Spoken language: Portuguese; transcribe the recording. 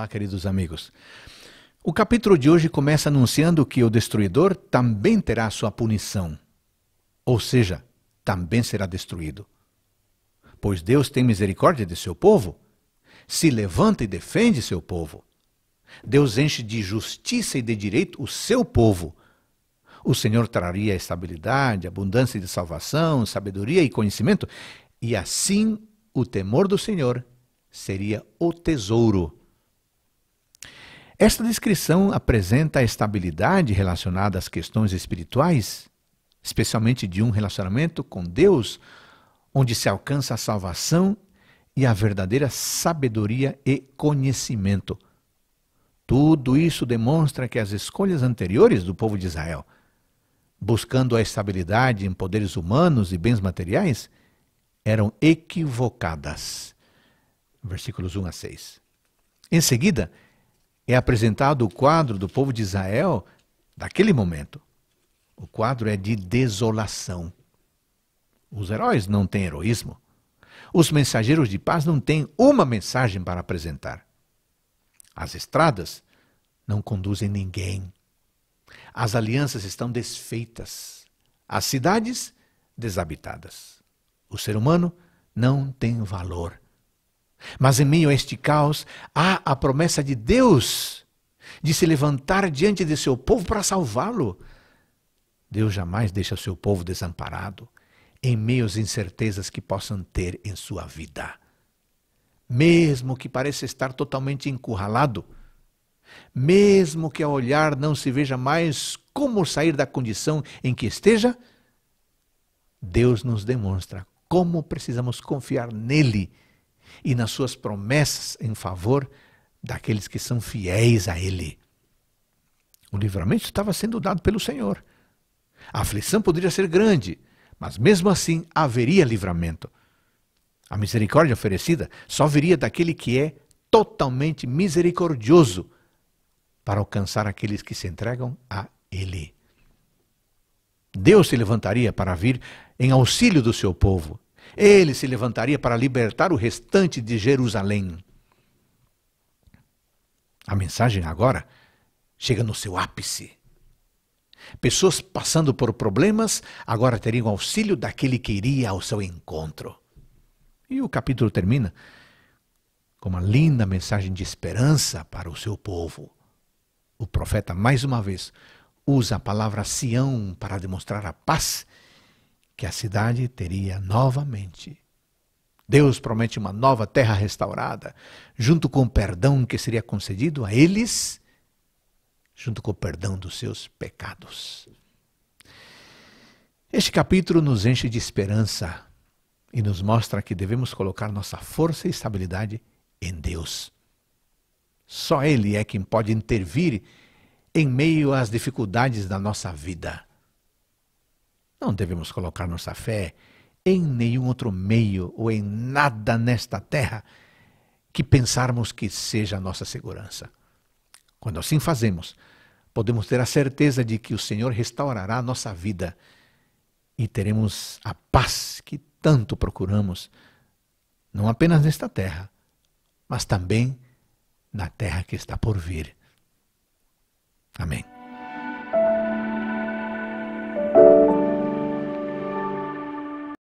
Olá, queridos amigos. O capítulo de hoje começa anunciando que o destruidor também terá sua punição, ou seja, também será destruído. Pois Deus tem misericórdia de seu povo, se levanta e defende seu povo. Deus enche de justiça e de direito o seu povo. O Senhor traria estabilidade, abundância de salvação, sabedoria e conhecimento, e assim o temor do Senhor seria o tesouro esta descrição apresenta a estabilidade relacionada às questões espirituais, especialmente de um relacionamento com Deus, onde se alcança a salvação e a verdadeira sabedoria e conhecimento. Tudo isso demonstra que as escolhas anteriores do povo de Israel, buscando a estabilidade em poderes humanos e bens materiais, eram equivocadas. Versículos 1 a 6. Em seguida, é apresentado o quadro do povo de Israel daquele momento. O quadro é de desolação. Os heróis não têm heroísmo. Os mensageiros de paz não têm uma mensagem para apresentar. As estradas não conduzem ninguém. As alianças estão desfeitas. As cidades desabitadas. O ser humano não tem valor. Mas em meio a este caos, há a promessa de Deus de se levantar diante de seu povo para salvá-lo. Deus jamais deixa seu povo desamparado em meio às incertezas que possam ter em sua vida. Mesmo que pareça estar totalmente encurralado, mesmo que ao olhar não se veja mais como sair da condição em que esteja, Deus nos demonstra como precisamos confiar nele e nas suas promessas em favor daqueles que são fiéis a Ele. O livramento estava sendo dado pelo Senhor. A aflição poderia ser grande, mas mesmo assim haveria livramento. A misericórdia oferecida só viria daquele que é totalmente misericordioso para alcançar aqueles que se entregam a Ele. Deus se levantaria para vir em auxílio do seu povo, ele se levantaria para libertar o restante de Jerusalém. A mensagem agora chega no seu ápice. Pessoas passando por problemas agora teriam auxílio daquele que iria ao seu encontro. E o capítulo termina com uma linda mensagem de esperança para o seu povo. O profeta, mais uma vez, usa a palavra Sião para demonstrar a paz que a cidade teria novamente. Deus promete uma nova terra restaurada, junto com o perdão que seria concedido a eles, junto com o perdão dos seus pecados. Este capítulo nos enche de esperança e nos mostra que devemos colocar nossa força e estabilidade em Deus. Só Ele é quem pode intervir em meio às dificuldades da nossa vida. Não devemos colocar nossa fé em nenhum outro meio ou em nada nesta terra que pensarmos que seja a nossa segurança. Quando assim fazemos, podemos ter a certeza de que o Senhor restaurará a nossa vida e teremos a paz que tanto procuramos, não apenas nesta terra, mas também na terra que está por vir. Amém.